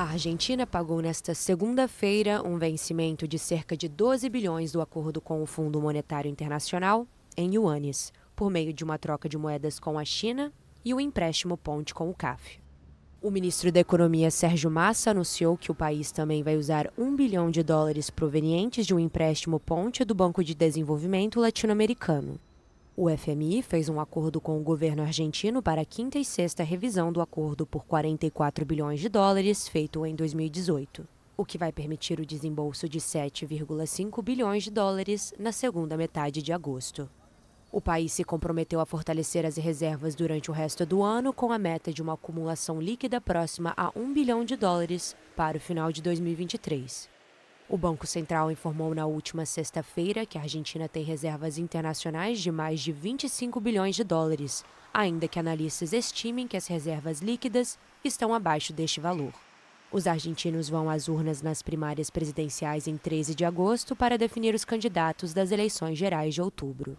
A Argentina pagou nesta segunda-feira um vencimento de cerca de 12 bilhões do acordo com o Fundo Monetário Internacional em yuanes, por meio de uma troca de moedas com a China e o empréstimo ponte com o CAF. O ministro da Economia Sérgio Massa anunciou que o país também vai usar um bilhão de dólares provenientes de um empréstimo ponte do Banco de Desenvolvimento Latino-Americano. O FMI fez um acordo com o governo argentino para a quinta e sexta revisão do acordo por 44 bilhões de dólares feito em 2018, o que vai permitir o desembolso de 7,5 bilhões de dólares na segunda metade de agosto. O país se comprometeu a fortalecer as reservas durante o resto do ano, com a meta de uma acumulação líquida próxima a 1 bilhão de dólares para o final de 2023. O Banco Central informou na última sexta-feira que a Argentina tem reservas internacionais de mais de 25 bilhões de dólares, ainda que analistas estimem que as reservas líquidas estão abaixo deste valor. Os argentinos vão às urnas nas primárias presidenciais em 13 de agosto para definir os candidatos das eleições gerais de outubro.